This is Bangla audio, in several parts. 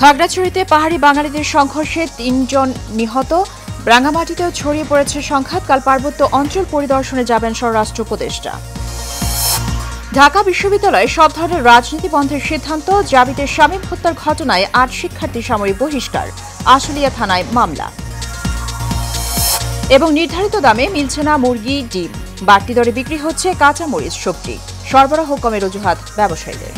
খাগড়াছড়িতে পাহাড়ি বাঙালিদের সংঘর্ষে তিনজন নিহত রাঙামাটিতেও ছড়িয়ে পড়েছে সংঘাত কাল পার্বত্য অঞ্চল পরিদর্শনে যাবেন স্বরাষ্ট্র উপদেষ্টা ঢাকা বিশ্ববিদ্যালয়ে সব ধরনের রাজনীতি বন্ধের সিদ্ধান্ত জাবিতে স্বামী হত্যার ঘটনায় আট শিক্ষার্থী সামরিক বহিষ্কার আশুলিয়া থানায় মামলা এবং নির্ধারিত দামে মিলছে না মুরগি ডিম বাড়তি দরে বিক্রি হচ্ছে কাঁচামরিচ সবজি সরবরাহ কমের অজুহাত ব্যবসায়ীদের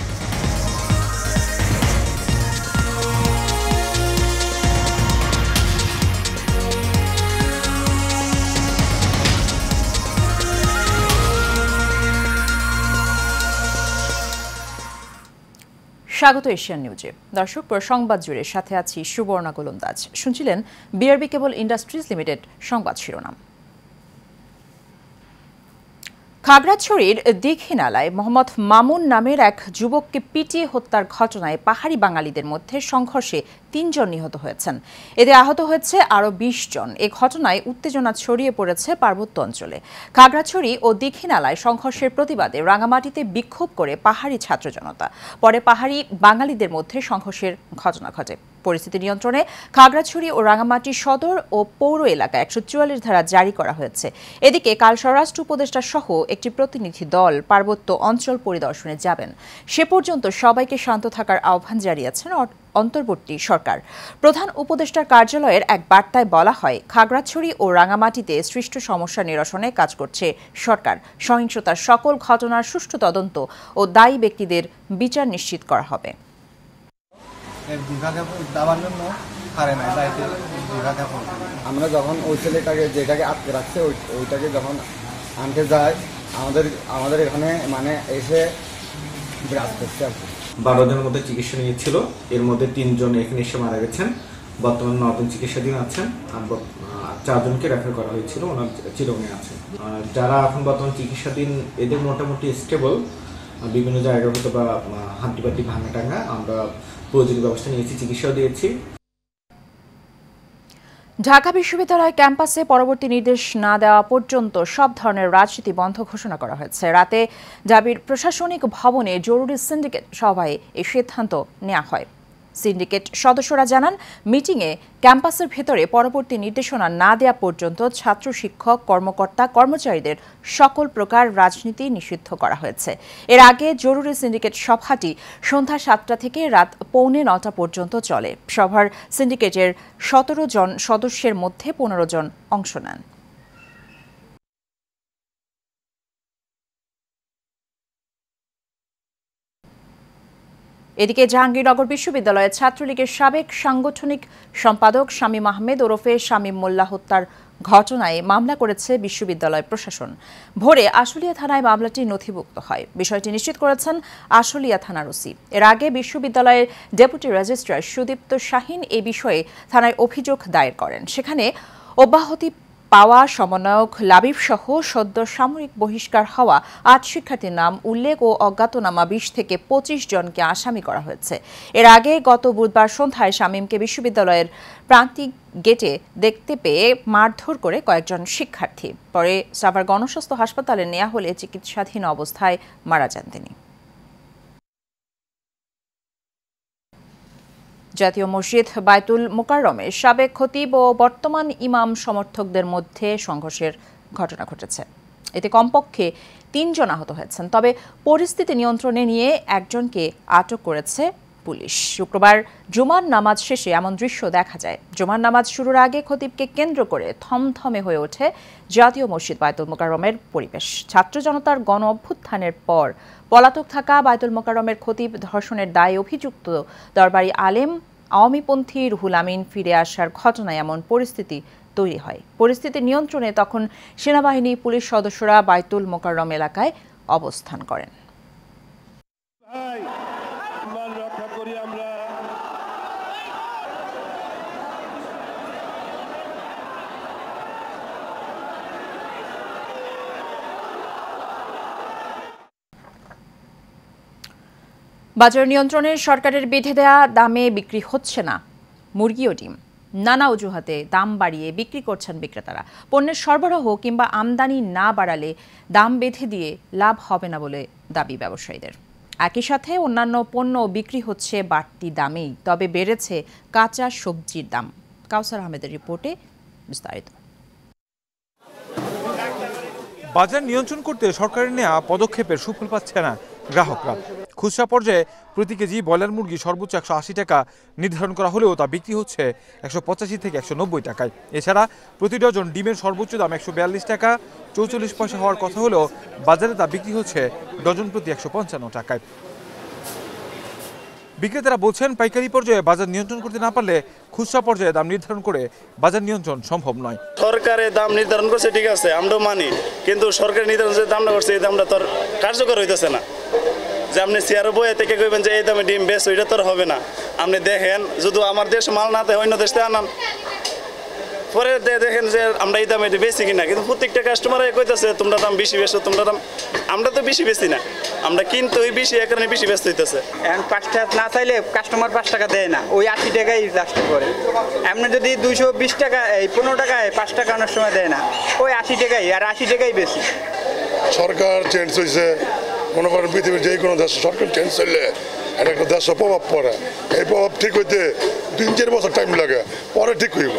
স্বাগত এশিয়ান নিউজে দর্শক সংবাদ জুড়ে সাথে আছি সুবর্ণা গোলন্দাজ শুনছিলেন বিআরবি কেবল ইন্ডাস্ট্রিজ লিমিটেড সংবাদ শিরোনাম খাগড়াছড়ির দীঘিনালায় মোহাম্মদ মামুন নামের এক যুবককে পিটিয়ে হত্যার ঘটনায় পাহাড়ি বাঙালিদের মধ্যে সংঘর্ষে তিনজন নিহত হয়েছেন এতে আহত হয়েছে আরও বিশ জন এ ঘটনায় উত্তেজনা ছড়িয়ে পড়েছে পার্বত্য অঞ্চলে খাগড়াছড়ি ও দীঘিনালায় সংঘর্ষের প্রতিবাদে রাঙামাটিতে বিক্ষোভ করে পাহাড়ি ছাত্র জনতা পরে পাহাড়ি বাঙালিদের মধ্যে সংঘর্ষের ঘটনা ঘটে পরিস্থিতি নিয়ন্ত্রণে খাগড়াছড়ি ও রাঙামাটি সদর ও পৌর এলাকায় একশো চুয়াল্লিশ ধারা জারি করা হয়েছে এদিকে কাল স্বরাষ্ট্র উপদেষ্টা সহ একটি প্রতিনিধি দল পার্বত্য অঞ্চল পরিদর্শনে যাবেন সে পর্যন্ত সবাইকে শান্ত থাকার আহ্বান জানিয়েছেন অন্তর্বর্তী সরকার প্রধান উপদেষ্টার কার্যালয়ের এক বার্তায় বলা হয় খাগড়াছড়ি ও রাঙামাটিতে সৃষ্ট সমস্যা নিরসনে কাজ করছে সরকার সহিংসতার সকল ঘটনার সুষ্ঠু তদন্ত ও দায়ী ব্যক্তিদের বিচার নিশ্চিত করা হবে জন্য আমরা যখন ওই ছেলেটাকে যেটাকে আটকে রাখছে ওইটাকে যখন আনতে যায় আমাদের আমাদের এখানে মানে এসে বিরাজ করছে আর কি বারো জনের মধ্যে চিকিৎসা নিয়েছিল এর মধ্যে তিনজন এখানে এসে মারা গেছেন বর্তমানে নতুন চিকিৎসাধীন আছেন চারজনকে রেফার করা হয়েছিল ওনার চিরমে আছেন যারা এখন বর্তমান চিকিৎসাধীন এদের মোটামুটি স্টেবল বিভিন্ন জায়গা হয়তো বা হাড্ডি পাটি ভাঙা টাঙা আমরা প্রয়োজনীয় ব্যবস্থা নিয়েছি চিকিৎসাও দিয়েছি ঢাকা বিশ্ববিদ্যালয় ক্যাম্পাসে পরবর্তী নির্দেশ না দেওয়া পর্যন্ত সব ধরনের রাজনীতি বন্ধ ঘোষণা করা হয়েছে রাতে জাবির প্রশাসনিক ভবনে জরুরি সিন্ডিকেট সভায় এই সিদ্ধান্ত নেওয়া হয় সিন্ডিকেট সদস্যরা জানান মিটিংয়ে ক্যাম্পাসের ভেতরে পরবর্তী নির্দেশনা না দেয়া পর্যন্ত ছাত্র শিক্ষক কর্মকর্তা কর্মচারীদের সকল প্রকার রাজনীতি নিষিদ্ধ করা হয়েছে এর আগে জরুরি সিন্ডিকেট সভাটি সন্ধ্যা সাতটা থেকে রাত পৌনে নটা পর্যন্ত চলে সভার সিন্ডিকেটের সতেরো জন সদস্যের মধ্যে পনেরো জন অংশ নেন এদিকে জাহাঙ্গীরনগর বিশ্ববিদ্যালয়ের ছাত্রলীগের সাবেক সাংগঠনিক সম্পাদক শামীম আহমেদ ওরফে শামীম মোল্লা হত্যার ঘটনায় মামলা করেছে বিশ্ববিদ্যালয় প্রশাসন ভোরে আশুলিয়া থানায় মামলাটি নথিভুক্ত হয় বিষয়টি নিশ্চিত করেছেন আশুলিয়া থানার ওসি এর আগে বিশ্ববিদ্যালয়ের ডেপুটি রেজিস্ট্রার সুদীপ্ত শাহিন এ বিষয়ে থানায় অভিযোগ দায়ের করেন সেখানে অব্যাহতি পাওয়া সমন্বয়ক লাবিব সহ সদ্য সাময়িক বহিষ্কার হওয়া আট শিক্ষার্থীর নাম উল্লেখ ও অজ্ঞাতনামা বিশ থেকে পঁচিশ জনকে আসামি করা হয়েছে এর আগে গত বুধবার সন্ধ্যায় শামীমকে বিশ্ববিদ্যালয়ের প্রান্তিক গেটে দেখতে পেয়ে মারধর করে কয়েকজন শিক্ষার্থী পরে সাভার গণস্বাস্থ্য হাসপাতালে নেওয়া হলে চিকিৎসাধীন অবস্থায় মারা যান তিনি জাতীয় মসজিদ বায়তুল মোকাররমে সাবেক খতিব ও বর্তমান ইমাম সমর্থকদের মধ্যে সংঘর্ষের ঘটনা ঘটেছে এতে কমপক্ষে তিনজন আহত হয়েছেন তবে পরিস্থিতি নিয়ন্ত্রণে নিয়ে একজনকে আটক করেছে পুলিশ শুক্রবার জুমার নামাজ শেষে এমন দৃশ্য দেখা যায় জুমার নামাজ শুরুর আগে খতিবকে কেন্দ্র করে থমথমে হয়ে ওঠে জাতীয় মসজিদ বায়তুল মোকাররমের পরিবেশ ছাত্র জনতার গণ অভ্যুত্থানের পর পলাতক থাকা বায়তুল মোকাররমের খতিব ধর্ষণের দায়ে অভিযুক্ত দরবারি আলেম আওয়ামীপন্থী রুহুল আমিন ফিরে আসার ঘটনায় এমন পরিস্থিতি তৈরি হয় পরিস্থিতি নিয়ন্ত্রণে তখন সেনাবাহিনী পুলিশ সদস্যরা বায়তুল মোকাররম এলাকায় অবস্থান করেন বাজার নিয়ন্ত্রণে সরকারের বেঁধে দেয়া দামে বিক্রি হচ্ছে না মুরগি ও ডিম নানা অজুহাতে দাম বাড়িয়ে বিক্রি করছেন বিক্রেতারা পণ্যের সরবরাহ কিংবা আমদানি না বাড়ালে দাম বেঁধে দিয়ে লাভ হবে না বলে দাবি ব্যবসায়ীদের একই সাথে অন্যান্য পণ্য বিক্রি হচ্ছে বাড়তি দামেই তবে বেড়েছে কাঁচা সবজির দাম কাউসার আহমেদের রিপোর্টে বিস্তারিত বাজার নিয়ন্ত্রণ করতে সরকারের নেওয়া পদক্ষেপের সুফল পাচ্ছে না গ্রাহকরা খুচরা পর্যায়ে প্রতি কেজি ব্রয়লার মুরগি সর্বোচ্চ একশো টাকা নির্ধারণ করা হলেও তা বিক্রি হচ্ছে একশো থেকে একশো টাকায় এছাড়া প্রতি ডজন ডিমের সর্বোচ্চ দাম একশো টাকা চৌচল্লিশ পয়সা হওয়ার কথা হলেও বাজারে তা বিক্রি হচ্ছে ডজন প্রতি একশো টাকায় বিক্রেতারা বলছেন পাইকারি পর্যায়ে বাজার নিয়ন্ত্রণ করতে না পারলে খুচরা পর্যায়ে দাম নির্ধারণ করে বাজার নিয়ন্ত্রণ সম্ভব নয় সরকারে দাম নির্ধারণ করছে ঠিক আছে আমরাও মানি কিন্তু সরকারের নির্ধারণ যে দামটা করছে এই দামটা তোর কার্যকর হইতেছে না যে আপনি চেয়ারে বইয়ে থেকে কইবেন যে এই দামে ডিম বেশ ওইটা তো হবে না আপনি দেখেন যদি আমার দেশ মাল না দেয় অন্য দেশ থেকে আনান পরে দেখেন যে আমরা এই দামে বেশি কিনা কিন্তু প্রত্যেকটা কাস্টমার কইতেছে তোমরা দাম বেশি বেশো তোমরা দাম আমরা তো বেশি বেশি না আমরা কিন্তু ওই বেশি এক কারণে বেশি ব্যস্ত হইতেছে এখন পাঁচ টাকা না চাইলে কাস্টমার পাঁচ টাকা দেয় না ওই আশি টাকাই লাস্ট করে এমনি যদি দুইশো বিশ টাকা এই পনেরো টাকায় পাঁচ টাকা অনেক সময় দেয় না ওই আশি টাকাই আর আশি টাকাই বেশি সরকার চেঞ্জ হয়েছে মনে করেন পৃথিবীর যে কোনো দেশ সরকার চেঞ্জ করলে একটা দেশ প্রভাব পড়ে এই প্রভাব ঠিক হইতে তিন চার বছর টাইম লাগে পরে ঠিক হইব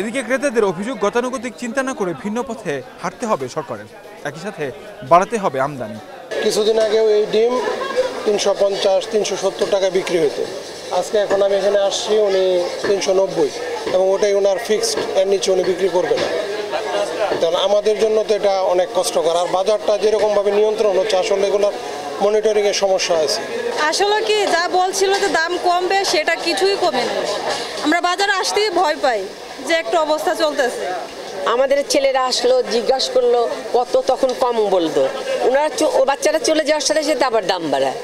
এদিকে ক্রেতাদের অভিযোগ গতানুগতিক চিন্তা না করে ভিন্ন পথে হাঁটতে হবে সরকারের একই সাথে বাড়াতে হবে আমদানি কিছুদিন আগেও এই ডিম তিনশো পঞ্চাশ তিনশো সত্তর টাকা বিক্রি হতো আজকে এখন আমি এখানে আসছি উনি তিনশো নব্বই এবং ওটাই ওনার ফিক্সড এর নিচে উনি বিক্রি করবে না তাহলে আমাদের জন্য তো এটা অনেক কষ্টকর আর বাজারটা যেরকমভাবে নিয়ন্ত্রণ হচ্ছে আসলে এগুলোর মনিটরিংয়ের সমস্যা আছে আসলে কি যা বলছিল যে দাম কমবে সেটা কিছুই কমে না আমরা বাজারে আসতেই ভয় পাই যে একটা অবস্থা চলতেছে আমাদের ছেলেরা আসলো জিজ্ঞাসা করলো কত তখন কম বলতো ওনারা ও বাচ্চারা চলে যাওয়ার সাথে সাথে আবার দাম বাড়ায়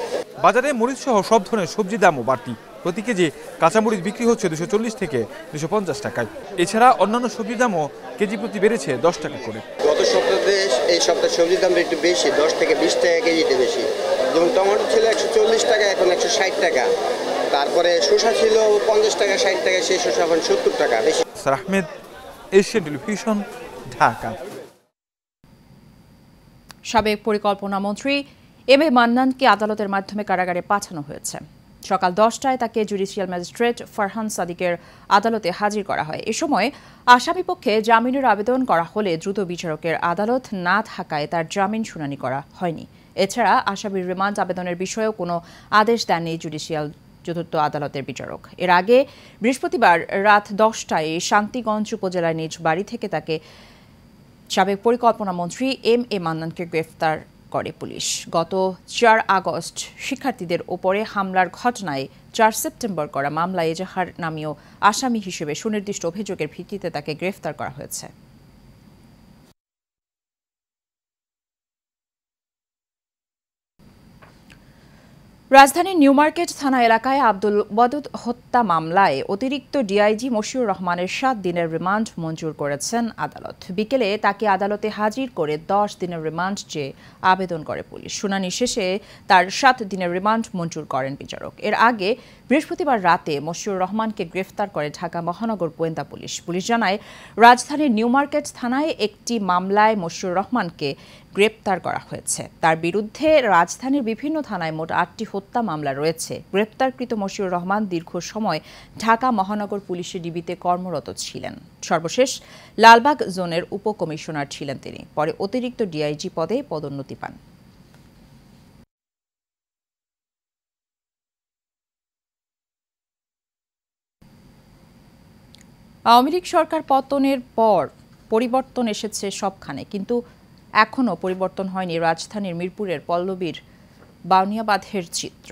বাজারে মরিচ সহ সব ধরনের সবজি দামও বাড়তি প্রতি কেজি কাঁচামরিচ বিক্রি হচ্ছে দুশো চল্লিশ থেকে দুশো পঞ্চাশ টাকায় এছাড়া অন্যান্য সবজির দামও কেজি প্রতি বেড়েছে দশ টাকা করে গত সপ্তাহে এই সপ্তাহে সবজির দাম একটু বেশি দশ থেকে বিশ টাকা কেজিতে বেশি যেমন টমেটো ছিল একশো চল্লিশ টাকা এখন একশো ষাট টাকা তারপরে শসা ছিল পঞ্চাশ টাকা ষাট টাকা সেই শসা এখন সত্তর টাকা বেশি আহমেদ এশিয়ান টেলিভিশন ঢাকা সাবেক পরিকল্পনা মন্ত্রী এম এ মান্নানকে আদালতের মাধ্যমে কারাগারে পাঠানো হয়েছে সকাল দশটায় তাকে জুডিশিয়াল ম্যাজিস্ট্রেট ফারহান সাদিকের আদালতে হাজির করা হয় এ সময় আসামিপক্ষে জামিনের আবেদন করা হলে দ্রুত বিচারকের আদালত না থাকায় তার জামিন শুনানি করা হয়নি এছাড়া আসামির রিমান্ড আবেদনের বিষয়েও কোনো আদেশ দেননি জুডিশিয়াল চতুর্থ আদালতের বিচারক এর আগে বৃহস্পতিবার রাত দশটায় শান্তিগঞ্জ উপজেলার নিজ বাড়ি থেকে তাকে সাবেক পরিকল্পনা মন্ত্রী এম এ মান্নানকে গ্রেফতার করে পুলিশ গত চার আগস্ট শিক্ষার্থীদের ওপরে হামলার ঘটনায় চার সেপ্টেম্বর করা মামলায় এজাহার নামীয় আসামি হিসেবে সুনির্দিষ্ট অভিযোগের ভিত্তিতে তাকে গ্রেফতার করা হয়েছে রাজধানীর নিউমার্কেট থানা এলাকায় আব্দুল বদুদ হত্যা মামলায় অতিরিক্ত ডিআইজি মশিউর রহমানের সাত দিনের রিমান্ড মঞ্জুর করেছেন আদালত বিকেলে তাকে আদালতে হাজির করে দশ দিনের রিমান্ড চেয়ে আবেদন করে পুলিশ শুনানি শেষে তার সাত দিনের রিমান্ড মঞ্জুর করেন বিচারক এর আগে বৃহস্পতিবার রাতে মশিউর রহমানকে গ্রেফতার করে ঢাকা মহানগর গোয়েন্দা পুলিশ পুলিশ জানায় রাজধানীর নিউমার্কেট থানায় একটি মামলায় মশিউর রহমানকে গ্রেপ্তার করা হয়েছে তার বিরুদ্ধে রাজধানীর বিভিন্ন থানায় মোট আটটি হত্যা মামলা রয়েছে গ্রেপ্তারকৃত মশিউর রহমান দীর্ঘ সময় ঢাকা মহানগর পুলিশের ডিবিতে কর্মরত ছিলেন সর্বশেষ লালবাগ জোনের উপকমিশনার ছিলেন তিনি পরে অতিরিক্ত ডিআইজি পদে পদোন্নতি পান আওয়ামী লীগ সরকার পতনের পর পরিবর্তন এসেছে সবখানে কিন্তু এখনও পরিবর্তন হয়নি রাজধানীর মিরপুরের পল্লবীর বাউনিয়াবাধের চিত্র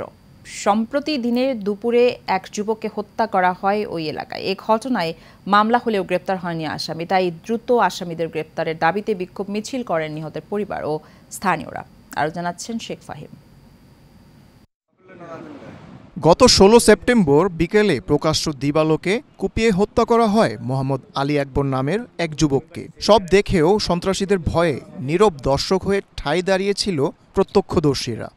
সম্প্রতি দিনে দুপুরে এক যুবককে হত্যা করা হয় ওই এলাকায় এ ঘটনায় মামলা হলেও গ্রেপ্তার হয়নি আসামি তাই দ্রুত আসামিদের গ্রেপ্তারের দাবিতে বিক্ষোভ মিছিল করেন নিহতের পরিবার ও স্থানীয়রা আরও জানাচ্ছেন শেখ ফাহিম গত ষোলো সেপ্টেম্বর বিকেলে প্রকাশ্য দিবালোকে কুপিয়ে হত্যা করা হয় মোহাম্মদ আলী আকবর নামের এক যুবককে সব দেখেও সন্ত্রাসীদের ভয়ে নীরব দর্শক হয়ে ঠাঁই দাঁড়িয়েছিল প্রত্যক্ষদর্শীরা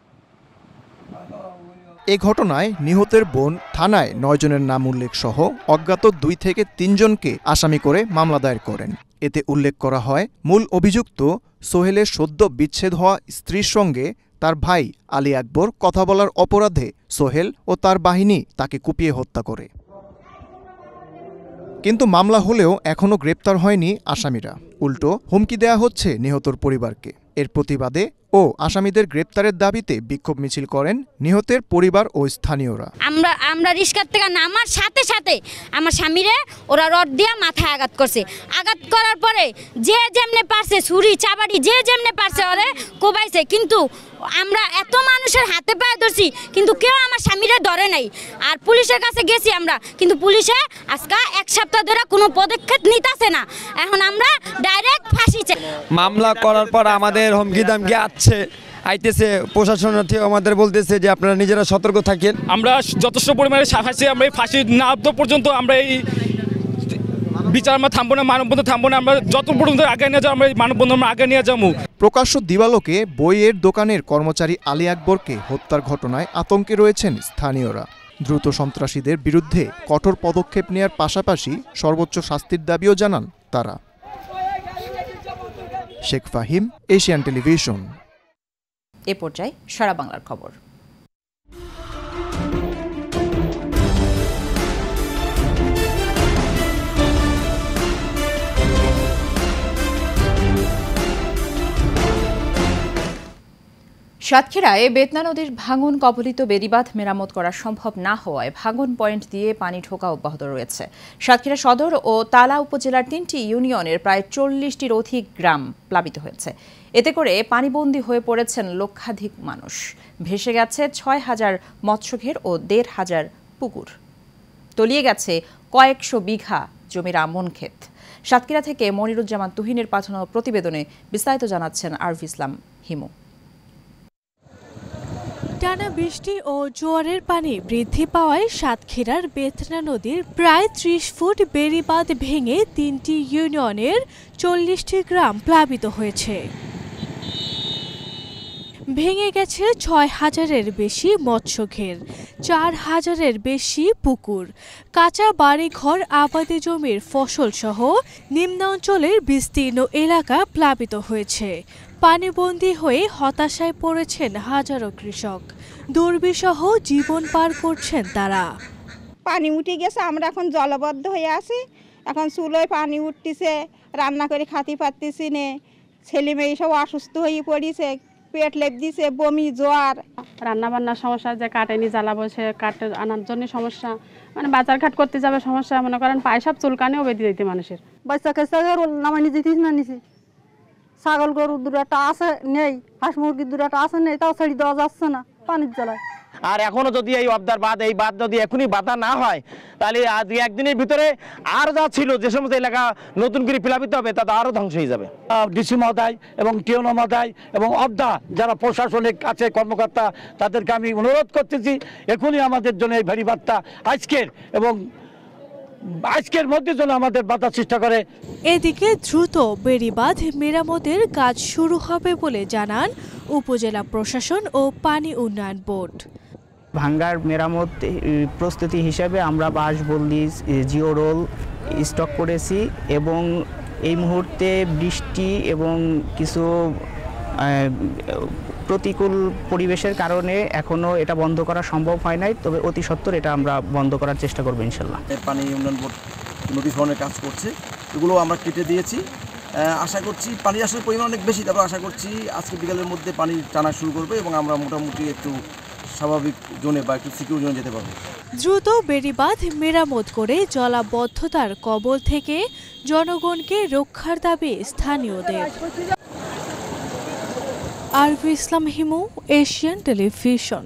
এ ঘটনায় নিহতের বোন থানায় নয়জনের নাম উল্লেখ সহ অজ্ঞাত দুই থেকে তিনজনকে আসামি করে মামলা দায়ের করেন এতে উল্লেখ করা হয় মূল অভিযুক্ত সোহেলের সদ্য বিচ্ছেদ হওয়া স্ত্রীর সঙ্গে তার ভাই আলী আকবর কথা বলার অপরাধে সোহেল ও তার বাহিনী তাকে কুপিয়ে হত্যা করে কিন্তু মামলা হলেও এখনও গ্রেপ্তার হয়নি আসামিরা উল্টো হুমকি দেয়া হচ্ছে নিহতর পরিবারকে এর প্রতিবাদে ও আসামিদের গ্রেপ্তারের দাবিতে বিক্ষোভ মিছিল করেন নিহতের পরিবার ও স্থানীয়রা আমরা আমরা রিস্কার থেকে নামার সাথে সাথে আমার স্বামীরে ওরা রড দিয়ে মাথায় আঘাত করছে আঘাত করার পরে যে যেমনে পারছে ছুরি চাবাড়ি যে যেমনে পারছে ওরে কোবাইছে কিন্তু আমরা এত মানুষের হাতে পায়ে ধরছি কিন্তু কেউ আমার স্বামীরা ধরে নাই আর পুলিশের কাছে গেছি আমরা কিন্তু পুলিশে আজকে এক সপ্তাহ ধরে কোনো পদক্ষেপ নিতেছে না এখন আমরা ডাইরেক্ট ফাঁসি মামলা করার পর আমাদের হুমকি দামকে আছে আইতেছে প্রশাসন আমাদের বলতেছে যে আপনারা নিজেরা সতর্ক থাকেন আমরা যথেষ্ট পরিমাণে ফাঁসি আমরা এই ফাঁসি না পর্যন্ত আমরা এই বিচার আমরা থামবো না মানববন্ধন থামবো না আমরা যত পর্যন্ত আগে নিয়ে যাবো আমরা মানববন্ধন আমরা আগে নিয়ে যাবো প্রকাশ্য দিবালোকে বইয়ের দোকানের কর্মচারী আলী আকবরকে হত্যার ঘটনায় আতঙ্কে রয়েছেন স্থানীয়রা দ্রুত সন্ত্রাসীদের বিরুদ্ধে কঠোর পদক্ষেপ নেয়ার পাশাপাশি সর্বোচ্চ শাস্তির দাবিও জানান তারা শেখ ফাহিম এশিয়ান টেলিভিশন এ পর্যায়ে সারা বাংলার খবর সাতক্ষীরায় বেতনা নদীর ভাঙন কবলিত বেড়িবাঁধ মেরামত করা সম্ভব না হওয়ায় ভাঙন পয়েন্ট দিয়ে পানি ঢোকা অব্যাহত রয়েছে সাতক্ষীরা সদর ও তালা উপজেলার তিনটি ইউনিয়নের প্রায় চল্লিশটির অধিক গ্রাম প্লাবিত হয়েছে এতে করে পানিবন্দী হয়ে পড়েছেন লক্ষাধিক মানুষ ভেসে গেছে ছয় হাজার মৎস্যঘের ও দেড় হাজার পুকুর তলিয়ে গেছে কয়েকশো বিঘা জমির আমন ক্ষেত সাতক্ষীরা থেকে মনিরুজ্জামান তুহিনের পাঠানো প্রতিবেদনে বিস্তারিত জানাচ্ছেন আরফ ইসলাম হিমু টানা বৃষ্টি ও জোয়ারের পানি বৃদ্ধি পাওয়ায় সাতক্ষীরার বেথনা নদীর প্রায় ত্রিশ ফুট বেড়িবাঁধ ভেঙে তিনটি ইউনিয়নের চল্লিশটি গ্রাম প্লাবিত হয়েছে ভেঙে গেছে ছয় হাজারের বেশি মৎস্যঘের চার হাজারের বেশি পুকুর কাঁচা বাড়িঘর আবাদি জমির ফসলসহ নিম্নাঞ্চলের বিস্তীর্ণ এলাকা প্লাবিত হয়েছে পানিবন্দী হয়ে হতাশায় পড়েছেন হাজারো কৃষক দুর্বিসহ জীবন পার করছেন তারা পানি উঠে গেছে আমরা এখন জলবদ্ধ হয়ে আছি এখন চুলোয় পানি উঠতেছে রান্না করে খাতি পারতেছি নে ছেলে মেয়ে সব অসুস্থ হয়ে পড়েছে পেট লেপ দিছে বমি জ্বর বান্নার সমস্যা যে কাটেনি জ্বালাবো সে কাটে আনার জন্য সমস্যা মানে বাজারঘাট করতে যাবে সমস্যা মনে করেন পায়ে সব চুলকানেও বেঁধে দিতে মানুষের বাচ্চা কাচ্চা নামাই নিয়ে যেতিস না নিছি ছাগল গরু দুটা আছে নেই হাঁস মুরগির দুটা আছে নেই তাও ছেড়ে দেওয়া যাচ্ছে না পানির জ্বালায় আর এখনও যদি এই অবদার বাঁধ এই বাঁধ যদি এখনই বাধা না হয় তাহলে আজ একদিনের ভিতরে আর যা ছিল যে সমস্ত এলাকা নতুন করে প্লাবিত হবে তাতে আরও ধ্বংস হয়ে যাবে ডিসি মহোদয় এবং টিওনো মহোদয় এবং অবদা যারা প্রশাসনিক আছে কর্মকর্তা তাদেরকে আমি অনুরোধ করতেছি এখনই আমাদের জন্য এই ভেরি বার্তা আজকের এবং আজকের মধ্যে যেন আমাদের বাধা চেষ্টা করে এদিকে দ্রুত বেড়িবাঁধ মেরামতের কাজ শুরু হবে বলে জানান উপজেলা প্রশাসন ও পানি উন্নয়ন বোর্ড ভাঙ্গার মেরামত প্রস্তুতি হিসাবে আমরা বাঁশ বলদি জিও রোল স্টক করেছি এবং এই মুহূর্তে বৃষ্টি এবং কিছু প্রতিকূল পরিবেশের কারণে এখনও এটা বন্ধ করা সম্ভব হয় নাই তবে অতি সত্বর এটা আমরা বন্ধ করার চেষ্টা করবো ইনশাল্লাহ পানি উন্নয়ন বোর্ড ধরনের কাজ করছে এগুলো আমরা কেটে দিয়েছি আশা করছি পানি আসার পরিমাণ অনেক বেশি তারপর আশা করছি আজকে বিকালের মধ্যে পানি টানা শুরু করবে এবং আমরা মোটামুটি একটু স্বাভাবিক জোনে বা একটু সিকিউর জোনে যেতে পারবে দ্রুত বেড়িবাঁধ মেরামত করে জলাবদ্ধতার কবল থেকে জনগণকে রক্ষার দাবি স্থানীয়দের আরভি ইসলাম হিমু এশিয়ান টেলিভিশন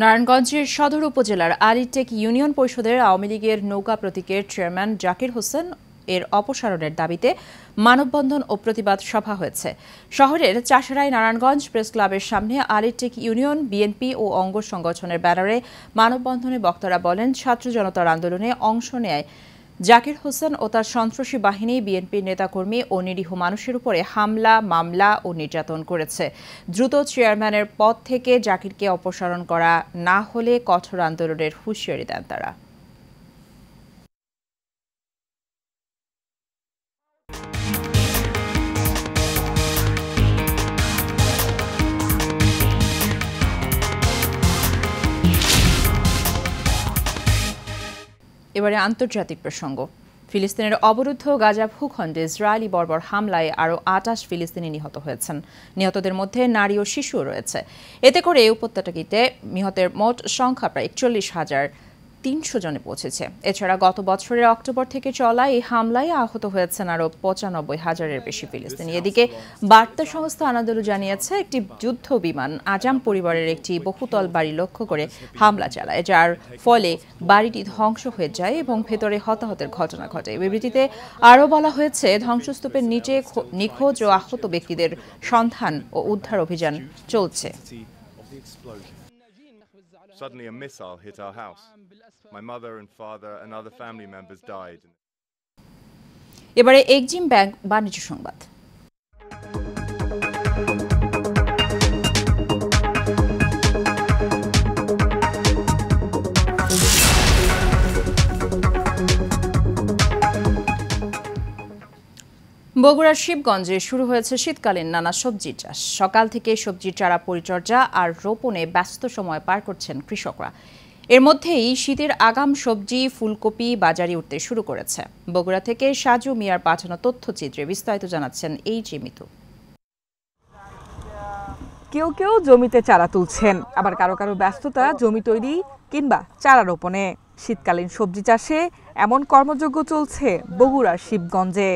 নারায়ণগঞ্জের সদর উপজেলার আলিটেক ইউনিয়ন পরিষদের আওয়ামী লীগের নৌকা প্রতীকের চেয়ারম্যান জাকির হোসেন এর অপসারণের দাবিতে মানববন্ধন ও প্রতিবাদ সভা হয়েছে শহরের চাষারাই নারায়ণগঞ্জ প্রেস ক্লাবের সামনে আলিটেক ইউনিয়ন বিএনপি ও অঙ্গ সংগঠনের ব্যানারে মানববন্ধনে বক্তারা বলেন ছাত্র জনতার আন্দোলনে অংশ নেয় জাকির হোসেন ও তার সন্ত্রাসী বাহিনী বিএনপির নেতাকর্মী ও নিরীহ মানুষের উপরে হামলা মামলা ও নির্যাতন করেছে দ্রুত চেয়ারম্যানের পদ থেকে জাকিরকে অপসারণ করা না হলে কঠোর আন্দোলনের হুঁশিয়ারি দেন তারা এবারে আন্তর্জাতিক প্রসঙ্গ ফিলিস্তিনের অবরুদ্ধ গাজা ভূখণ্ডে ইসরায়েলি বর্বর হামলায় আরও আটাশ ফিলিস্তিনি নিহত হয়েছেন নিহতদের মধ্যে নারী ও শিশুও রয়েছে এতে করে এই উপত্যকাটিতে নিহতের মোট সংখ্যা প্রায় একচল্লিশ হাজার তিনশো জনে পৌঁছেছে এছাড়া গত বছরের অক্টোবর থেকে চলা এই হামলায় আহত হয়েছেন আরও পঁচানব্বই হাজারের বেশি ফিলিস্তিনি এদিকে বার্তা সংস্থা আনাদলু জানিয়েছে একটি যুদ্ধ বিমান আজাম পরিবারের একটি বহুতল বাড়ি লক্ষ্য করে হামলা চালায় যার ফলে বাড়িটি ধ্বংস হয়ে যায় এবং ভেতরে হতাহতের ঘটনা ঘটে বিবৃতিতে আরও বলা হয়েছে ধ্বংসস্তূপের নিচে নিখোঁজ ও আহত ব্যক্তিদের সন্ধান ও উদ্ধার অভিযান চলছে Suddenly, a missile hit our house. My mother and father and other family members died. এবারে এক্সিম ব্যাংক বাণিজ্য সংবাদ বগুড়ার শিবগঞ্জে শুরু হয়েছে শীতকালীন নানা সবজি চাষ সকাল থেকে সবজি চারা পরিচর্যা আর রোপণে ব্যস্ত সময় পার করছেন কৃষকরা এর মধ্যেই শীতের আগাম সবজি ফুলকপি বাজারে উঠতে শুরু করেছে বগুড়া থেকে সাজু মিয়ার পাঠানো তথ্যচিত্রে বিস্তারিত জানাচ্ছেন এই মিতু কেউ কেউ জমিতে চারা তুলছেন আবার কারো কারো ব্যস্ততা জমি তৈরি কিংবা চারা রোপণে শীতকালীন সবজি চাষে এমন কর্মযজ্ঞ চলছে বগুড়ার শিবগঞ্জে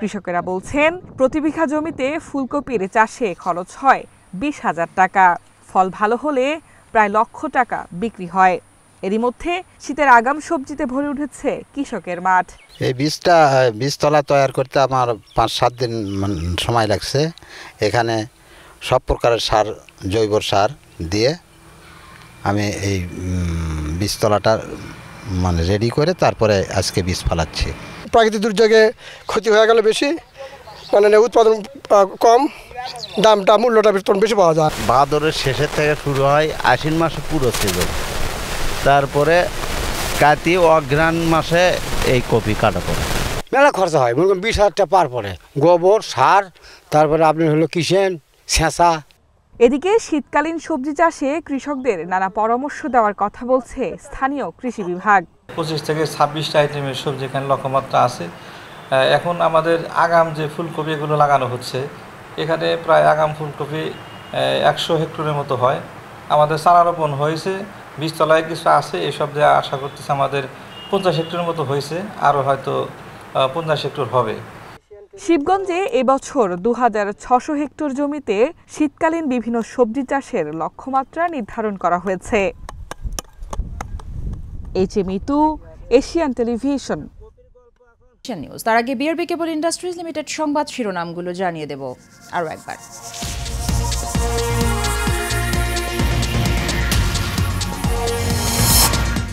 কৃষকেরা বলছেন প্রতি বিঘা জমিতে ফুলকপির চাষে খরচ হয় বিশ হাজার টাকা ফল ভালো হলে প্রায় লক্ষ টাকা বিক্রি হয় এরই মধ্যে শীতের আগাম সবজিতে ভরে উঠেছে কৃষকের মাঠ এই বীজটা বীজতলা তৈরি করতে আমার পাঁচ সাত দিন সময় লাগছে এখানে সব প্রকারের সার জৈব সার দিয়ে আমি এই বীজতলাটা মানে রেডি করে তারপরে আজকে বীজ ফালাচ্ছি প্রাকৃতিক দুর্যোগে ক্ষতি হয়ে গেল বেশি মানে উৎপাদন কম দামটা মূল্যটা বেশি পাওয়া যায় বাদরের শেষের থেকে শুরু হয় আশ্বিন মাসে পুরো ছিল তারপরে কাতি অঘ্রাণ মাসে এই কপি কাটা পড়ে মেলা খরচা হয় মনে বিশ হাজারটা পার পড়ে গোবর সার তারপরে আপনি হলো কিষেন ছেঁচা এদিকে শীতকালীন সবজি চাষে কৃষকদের নানা পরামর্শ দেওয়ার কথা বলছে স্থানীয় কৃষি বিভাগ পঁচিশ থেকে ছাব্বিশটা আইটেমের সবজি এখানে লক্ষ্যমাত্রা আছে এখন আমাদের আগাম যে ফুলকপি এগুলো লাগানো হচ্ছে এখানে প্রায় আগাম ফুলকপি একশো হেক্টরের মতো হয় আমাদের চারা রোপণ হয়েছে বীজতলায় কিছু আছে এসব যে আশা করতেছে আমাদের পঞ্চাশ হেক্টরের মতো হয়েছে আরও হয়তো পঞ্চাশ হেক্টর হবে শিবগঞ্জে এবছর দু ছশো হেক্টর জমিতে শীতকালীন বিভিন্ন সবজি চাষের লক্ষ্যমাত্রা নির্ধারণ করা হয়েছে এইচ এম টু এশিয়ান টেলিভিশন নিউজ তার আগে বিআরবি কেবল ইন্ডাস্ট্রিজ লিমিটেড সংবাদ শিরোনামগুলো জানিয়ে দেব আরও একবার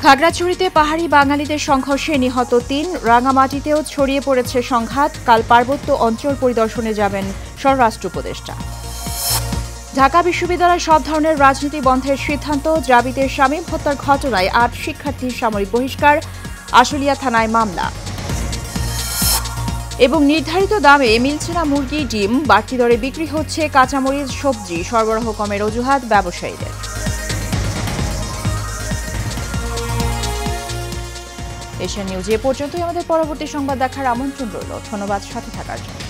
খাগড়াছড়িতে পাহাড়ি বাঙালিদের সংঘর্ষে নিহত তিন রাঙামাটিতেও ছড়িয়ে পড়েছে সংঘাত কাল পার্বত্য অঞ্চল পরিদর্শনে যাবেন স্বরাষ্ট্র উপদেষ্টা ঢাকা বিশ্ববিদ্যালয়ে সব ধরনের রাজনীতি বন্ধের সিদ্ধান্ত দ্রাবিদের স্বামী হত্যার ঘটনায় আট শিক্ষার্থীর সামরিক বহিষ্কার আশুলিয়া থানায় মামলা এবং নির্ধারিত দামে মিলছে না মুরগি ডিম বাড়তি দরে বিক্রি হচ্ছে কাঁচামরিচ সবজি সরবরাহ কমের অজুহাত ব্যবসায়ীদের এশিয়া নিউজ এ পর্যন্তই আমাদের পরবর্তী সংবাদ দেখার আমন্ত্রণ রইল ধন্যবাদ সাথে থাকার জন্য